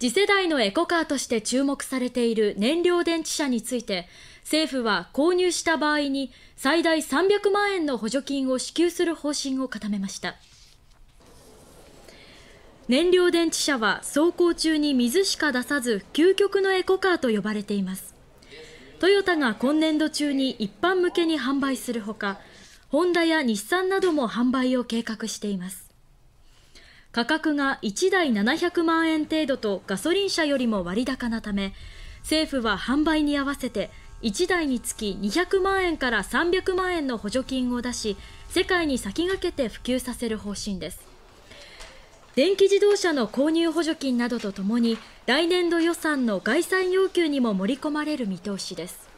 次世代のエコカーとして注目されている燃料電池車について政府は購入した場合に最大300万円の補助金を支給する方針を固めました燃料電池車は走行中に水しか出さず究極のエコカーと呼ばれていますトヨタが今年度中に一般向けに販売するほかホンダや日産なども販売を計画しています価格が1台700万円程度とガソリン車よりも割高なため政府は販売に合わせて1台につき200万円から300万円の補助金を出し世界に先駆けて普及させる方針です電気自動車の購入補助金などとともに来年度予算の概算要求にも盛り込まれる見通しです